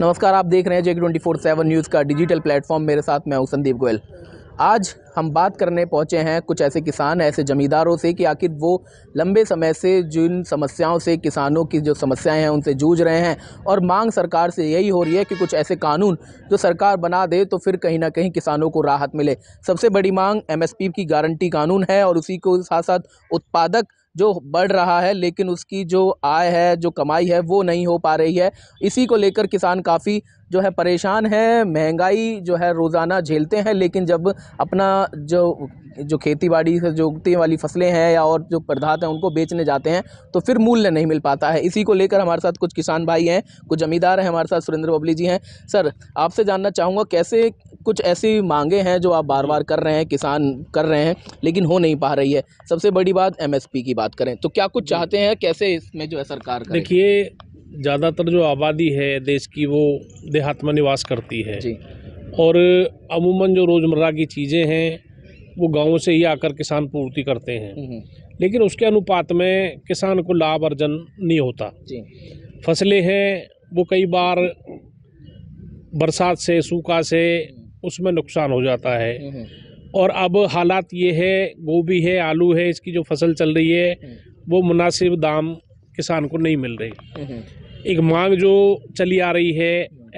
नमस्कार आप देख रहे हैं J twenty four seven news का डिजिटल प्लेटफॉर्म मेरे साथ मैं हूँ संदीप गोयल आज हम बात करने पहुँचे हैं कुछ ऐसे किसान ऐसे ज़मींदारों से कि आखिर वो लंबे समय से जिन समस्याओं से किसानों की जो समस्याएं हैं उनसे जूझ रहे हैं और मांग सरकार से यही हो रही है कि कुछ ऐसे कानून जो सरकार बना दे तो फिर कहीं ना कहीं किसानों को राहत मिले सबसे बड़ी मांग एम की गारंटी कानून है और उसी को साथ साथ उत्पादक जो बढ़ रहा है लेकिन उसकी जो आय है जो कमाई है वो नहीं हो पा रही है इसी को लेकर किसान काफ़ी जो है परेशान हैं महंगाई जो है रोज़ाना झेलते हैं लेकिन जब अपना जो जो खेती बाड़ी से जो उगती वाली फसलें हैं या और जो पदार्थ हैं उनको बेचने जाते हैं तो फिर मूल्य नहीं मिल पाता है इसी को लेकर हमारे साथ कुछ किसान भाई हैं कुछ जमींदार हैं हमारे साथ सुरेंद्र बबली जी हैं सर आपसे जानना चाहूँगा कैसे कुछ ऐसी मांगे हैं जो आप बार बार कर रहे हैं किसान कर रहे हैं लेकिन हो नहीं पा रही है सबसे बड़ी बात एमएसपी की बात करें तो क्या कुछ चाहते हैं कैसे इसमें जो है सरकार देखिए ज़्यादातर जो आबादी है देश की वो देहात में निवास करती है और अमूमन जो रोज़मर्रा की चीज़ें हैं वो गाँव से ही आकर किसान पूर्ति करते हैं हम्म, हम्म। लेकिन उसके अनुपात में किसान को लाभ अर्जन नहीं होता फसलें हैं वो कई बार बरसात से सूखा से उसमें नुकसान हो जाता है हम्म, और अब हालात ये है गोभी है आलू है इसकी जो फसल चल रही है वो मुनासिब दाम किसान को नहीं मिल रही हम्म। एक मांग जो चली आ रही है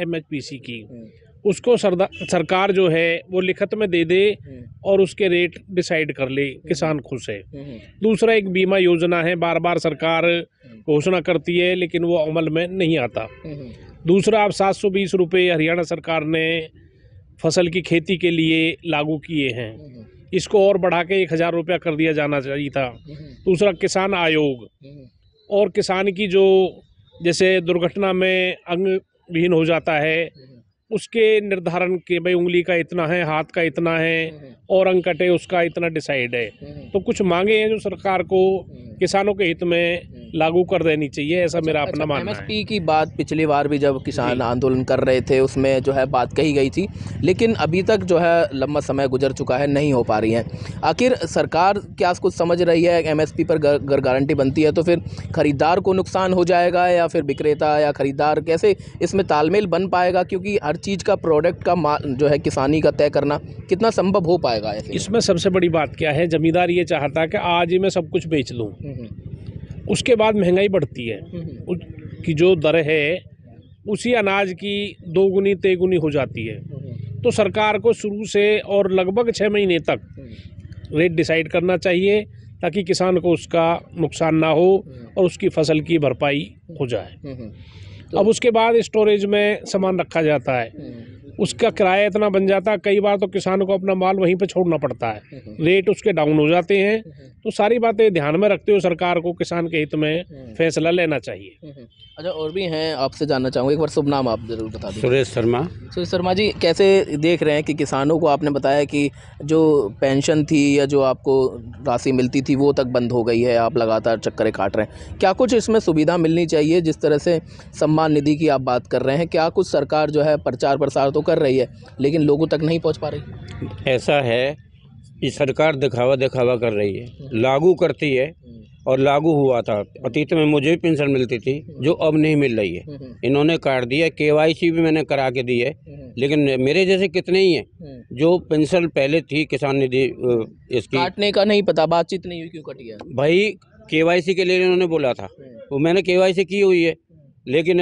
एमएचपीसी की हम्म। उसको सरकार जो है वो लिखत में दे दे हम्म। और उसके रेट डिसाइड कर ले किसान खुश है दूसरा एक बीमा योजना है बार बार सरकार घोषणा करती है लेकिन वो अमल में नहीं आता दूसरा आप सात सौ बीस रुपये हरियाणा सरकार ने फसल की खेती के लिए लागू किए हैं इसको और बढ़ा के एक हज़ार रुपया कर दिया जाना चाहिए था दूसरा किसान आयोग और किसान की जो जैसे दुर्घटना में अंग विहीन हो जाता है उसके निर्धारण के भाई उंगली का इतना है हाथ का इतना है हम्म। और अंग कटे उसका इतना डिसाइड है हम्म। तो कुछ मांगे हैं जो सरकार को हम्म। किसानों के हित में हम्म। लागू कर देनी चाहिए ऐसा अच्छा, मेरा अच्छा, अपना मानना है की बात पिछली बार भी जब किसान आंदोलन कर रहे थे उसमें जो है बात कही गई थी लेकिन अभी तक जो है लंबा समय गुजर चुका है नहीं हो पा रही है आखिर सरकार क्या कुछ समझ रही है एमएसपी पर अगर गारंटी बनती है तो फिर खरीदार को नुकसान हो जाएगा या फिर विक्रेता या खरीदार कैसे इसमें तालमेल बन पाएगा क्योंकि हर चीज़ का प्रोडक्ट का जो है किसानी का तय करना कितना संभव हो पाएगा इसमें सबसे बड़ी बात क्या है जमींदार ये चाहता है कि आज ही मैं सब कुछ बेच लूँ हम्म। उसके बाद महंगाई बढ़ती है हम्म, हम्म। कि जो दर है उसी अनाज की दोगुनी तेगुनी हो जाती है तो सरकार को शुरू से और लगभग छः महीने तक रेट डिसाइड करना चाहिए ताकि किसान को उसका नुकसान ना हो और उसकी फसल की भरपाई हो जाए तो अब उसके बाद स्टोरेज में सामान रखा जाता है उसका किराया इतना बन जाता है कई बार तो किसान को अपना माल वहीं पर छोड़ना पड़ता है रेट उसके डाउन हो जाते हैं तो सारी बातें ध्यान में रखते हुए सरकार को किसान के हित में हम्म। फैसला लेना चाहिए हम्म, हम्म। अच्छा और भी हैं आपसे जानना चाहूँगा एक बार शुभ नाम आप जरूर बता दें सुरेश शर्मा सुरेश शर्मा जी कैसे देख रहे हैं कि किसानों को आपने बताया कि जो पेंशन थी या जो आपको राशि मिलती थी वो तक बंद हो गई है आप लगातार चक्करें काट रहे हैं क्या कुछ इसमें सुविधा मिलनी चाहिए जिस तरह से सम्मान निधि की आप बात कर रहे हैं क्या कुछ सरकार जो है प्रचार प्रसार तो कर रही है लेकिन लोगों तक नहीं पहुँच पा रही ऐसा है ये सरकार दिखावा दिखावा कर रही है लागू करती है और लागू हुआ था अतीत में मुझे भी पेंशन मिलती थी जो अब नहीं मिल रही है इन्होंने काट दिया केवाईसी भी मैंने करा के दी है लेकिन मेरे जैसे कितने ही हैं जो पेंशन पहले थी किसान निधि इसकी काटने का नहीं पता बातचीत नहीं हुई क्यों कट गया भाई केवाईसी के लिए इन्होंने बोला था वो मैंने केवाईसी की हुई है लेकिन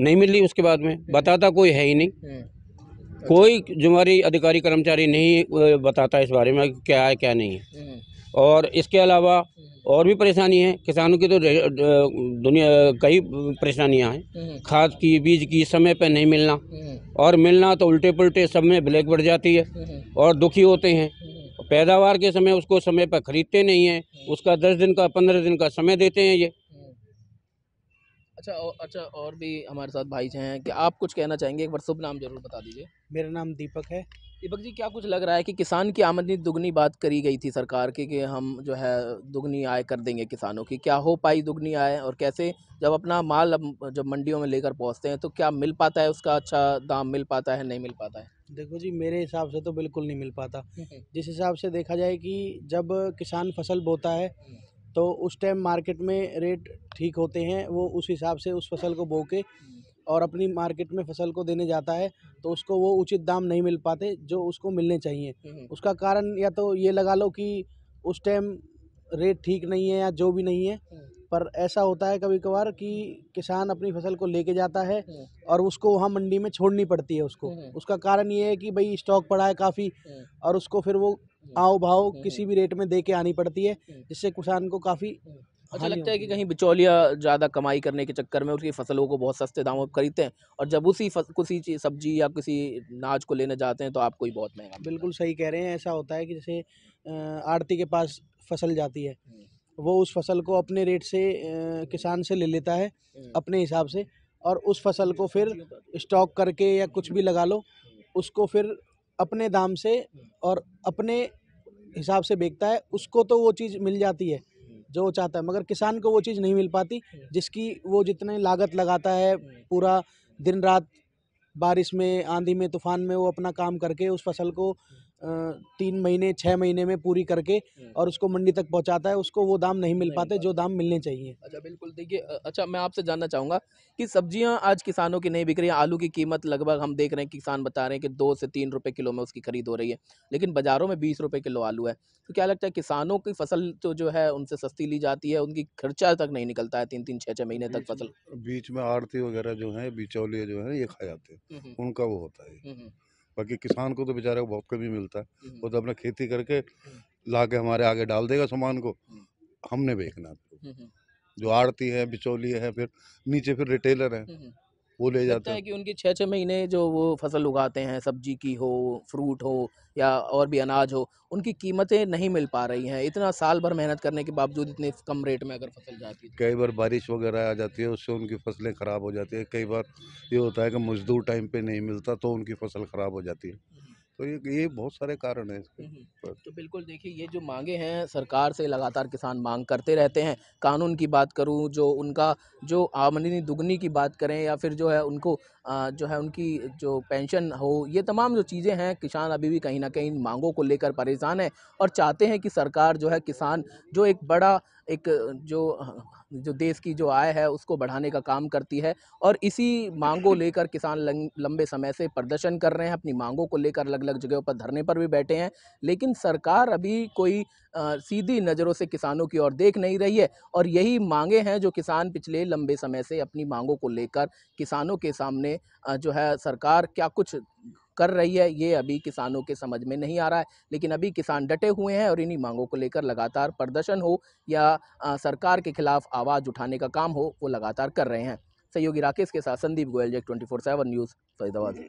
नहीं मिली उसके बाद में बताता कोई है ही नहीं अच्छा। कोई जुम्मारी अधिकारी कर्मचारी नहीं बताता इस बारे में क्या है क्या नहीं है हम्म। और इसके अलावा हम्म। और भी परेशानी है किसानों की तो दुनिया कई परेशानियां हैं हम्म। खाद की बीज की समय पर नहीं मिलना और मिलना तो उल्टे पुलटे सब में ब्लैक बढ़ जाती है और दुखी होते हैं पैदावार के समय उसको समय पर खरीदते नहीं हैं उसका दस दिन का पंद्रह दिन का समय देते हैं ये अच्छा और, अच्छा और भी हमारे साथ भाई हैं कि आप कुछ कहना चाहेंगे एक बार शुभ नाम जरूर बता दीजिए मेरा नाम दीपक है दीपक जी क्या कुछ लग रहा है कि किसान की आमदनी दुगनी बात करी गई थी सरकार की कि हम जो है दुगनी आय कर देंगे किसानों की क्या हो पाई दुगनी आय और कैसे जब अपना माल अब जब मंडियों में लेकर पहुंचते हैं तो क्या मिल पाता है उसका अच्छा दाम मिल पाता है नहीं मिल पाता है देखो जी मेरे हिसाब से तो बिल्कुल नहीं मिल पाता हम्म, हम्म। जिस हिसाब से देखा जाए कि जब किसान फसल बोता है हम्म। तो उस टाइम मार्केट में रेट ठीक होते हैं वो उस हिसाब से उस फसल को बो के और अपनी मार्केट में फसल को देने जाता है तो उसको वो उचित दाम नहीं मिल पाते जो उसको मिलने चाहिए हम्म, हम्म। उसका कारण या तो ये लगा लो कि उस टाइम रेट ठीक नहीं है या जो भी नहीं है हम्म। पर ऐसा होता है कभी कभार कि किसान अपनी फसल को लेके जाता है हम्म। और उसको वहाँ मंडी में छोड़नी पड़ती है उसको हम्म। उसका कारण ये है कि भाई स्टॉक पड़ा है काफ़ी हम्म। और उसको फिर वो आओ भाव किसी भी रेट में दे के आनी पड़ती है जिससे किसान को काफ़ी अच्छा लगता है कि कहीं बिचौलिया ज़्यादा कमाई करने के चक्कर में उसकी फसलों को बहुत सस्ते दामों पर खरीदते हैं और जब उसी किसी सब्जी या किसी नाच को लेने जाते हैं तो आपको ही बहुत महंगा बिल्कुल सही कह रहे हैं ऐसा होता है कि जैसे आड़ती के पास फसल जाती है वो उस फसल को अपने रेट से किसान से ले लेता है हम्म। अपने हिसाब से और उस फसल को फिर स्टॉक करके या कुछ भी लगा लो उसको फिर अपने दाम से और अपने हिसाब से बेचता है उसको तो वो चीज़ मिल जाती है जो वो चाहता है मगर किसान को वो चीज़ नहीं मिल पाती जिसकी वो जितने लागत लगाता है पूरा दिन रात बारिश में आंधी में तूफान में वो अपना काम करके उस फसल को तीन महीने छः महीने में पूरी करके हम्म। और उसको मंडी तक पहुंचाता है उसको वो दाम नहीं मिल पाते जो दाम मिलने चाहिए अच्छा बिल्कुल देखिए अच्छा मैं आपसे जानना चाहूँगा कि सब्जियाँ आज किसानों की नहीं बिक रही हैं आलू की कीमत लगभग हम देख रहे हैं किसान बता रहे हैं कि दो से तीन रुपये किलो में उसकी खरीद हो रही है लेकिन बाज़ारों में बीस रुपये किलो आलू है तो क्या लगता है किसानों की फसल तो जो है उनसे सस्ती ली जाती है उनकी खर्चा तक नहीं निकलता है तीन तीन छः छः महीने तक फसल बीच में आरती वगैरह जो है बिचौलिया जो है ये खा जाते हैं हम्म, हम्म। उनका वो होता है बाकी किसान को तो बेचारे को बहुत कमी मिलता है हम्म। वो तो अपना खेती करके हम्म। ला के हमारे आगे डाल देगा सामान को हम्म। हमने बेचना जो आड़ती है बिचौली है फिर नीचे फिर रिटेलर है वो ले जाते हैं कि उनकी छः छः महीने जो वो फसल उगाते हैं सब्जी की हो फ्रूट हो या और भी अनाज हो उनकी कीमतें नहीं मिल पा रही हैं इतना साल भर मेहनत करने के बावजूद इतने कम रेट में अगर फसल जाती है तो। कई बार बारिश वगैरह आ जाती है उससे उनकी फसलें ख़राब हो जाती है कई बार ये होता है कि मजदूर टाइम पर नहीं मिलता तो उनकी फसल ख़राब हो जाती है तो ये ये बहुत सारे कारण हैं इसके तो बिल्कुल देखिए ये जो मांगे हैं सरकार से लगातार किसान मांग करते रहते हैं कानून की बात करूं जो उनका जो आमदनी दुगनी की बात करें या फिर जो है उनको जो है उनकी जो पेंशन हो ये तमाम जो चीज़ें हैं किसान अभी भी कहीं ना कहीं मांगों को लेकर परेशान है और चाहते हैं कि सरकार जो है किसान जो एक बड़ा एक जो जो देश की जो आय है उसको बढ़ाने का काम करती है और इसी मांगों लेकर किसान लंबे समय से प्रदर्शन कर रहे हैं अपनी मांगों को लेकर अलग अलग जगहों पर धरने पर भी बैठे हैं लेकिन सरकार अभी कोई सीधी नज़रों से किसानों की ओर देख नहीं रही है और यही मांगे हैं जो किसान पिछले लंबे समय से अपनी मांगों को लेकर किसानों के सामने जो है सरकार क्या कुछ कर रही है ये अभी किसानों के समझ में नहीं आ रहा है लेकिन अभी किसान डटे हुए हैं और इन्हीं मांगों को लेकर लगातार प्रदर्शन हो या सरकार के खिलाफ आवाज़ उठाने का काम हो वो लगातार कर रहे हैं सहयोगी राकेश के साथ Sandeep Goyal J twenty four seven news Faridabad